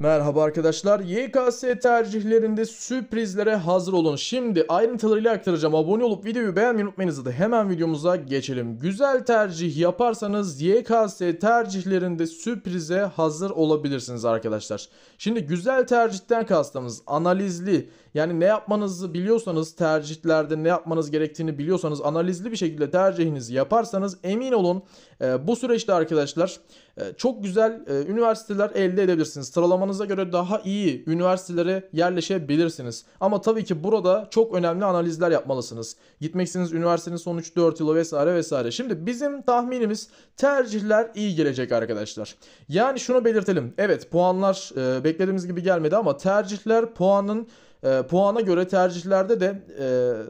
Merhaba arkadaşlar. YKS tercihlerinde sürprizlere hazır olun. Şimdi ayrıntılarıyla aktaracağım. Abone olup videoyu beğenmeyi unutmayınız da hemen videomuza geçelim. Güzel tercih yaparsanız YKS tercihlerinde sürprize hazır olabilirsiniz arkadaşlar. Şimdi güzel tercihten kastımız analizli. Yani ne yapmanızı biliyorsanız tercihlerde ne yapmanız gerektiğini biliyorsanız analizli bir şekilde tercihinizi yaparsanız emin olun e, bu süreçte arkadaşlar ee, çok güzel e, üniversiteler elde edebilirsiniz. Sıralamanıza göre daha iyi üniversitelere yerleşebilirsiniz. Ama tabii ki burada çok önemli analizler yapmalısınız. Gitmeksiniz üniversitenin son 3-4 yılı vesaire vesaire. Şimdi bizim tahminimiz tercihler iyi gelecek arkadaşlar. Yani şunu belirtelim. Evet puanlar e, beklediğimiz gibi gelmedi ama tercihler puanın e, puana göre tercihlerde de e,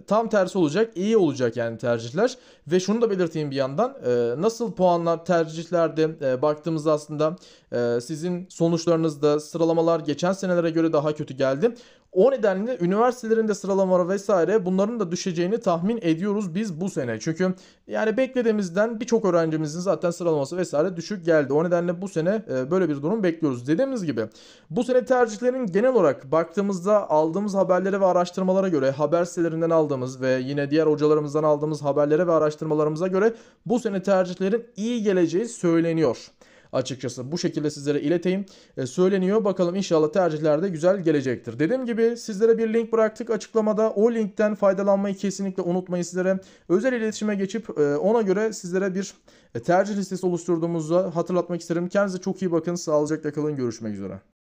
tam tersi olacak, iyi olacak yani tercihler. Ve şunu da belirteyim bir yandan. E, nasıl puanlar tercihlerde e, baktığımızda aslında e, sizin sonuçlarınızda sıralamalar geçen senelere göre daha kötü geldi. O nedenle üniversitelerin de sıralamaları vesaire bunların da düşeceğini tahmin ediyoruz biz bu sene. Çünkü yani beklediğimizden birçok öğrencimizin zaten sıralaması vesaire düşük geldi. O nedenle bu sene e, böyle bir durum bekliyoruz. Dediğimiz gibi bu sene tercihlerin genel olarak baktığımızda aldığımız aldığımız haberlere ve araştırmalara göre haber sitelerinden aldığımız ve yine diğer hocalarımızdan aldığımız haberlere ve araştırmalarımıza göre bu sene tercihlerin iyi geleceği söyleniyor. Açıkçası bu şekilde sizlere ileteyim. E, söyleniyor bakalım inşallah tercihlerde güzel gelecektir. Dediğim gibi sizlere bir link bıraktık açıklamada. O linkten faydalanmayı kesinlikle unutmayın sizlere. Özel iletişime geçip e, ona göre sizlere bir e, tercih listesi oluşturduğumuzu hatırlatmak isterim. Kendinize çok iyi bakın. Sağlıcakla kalın. Görüşmek üzere.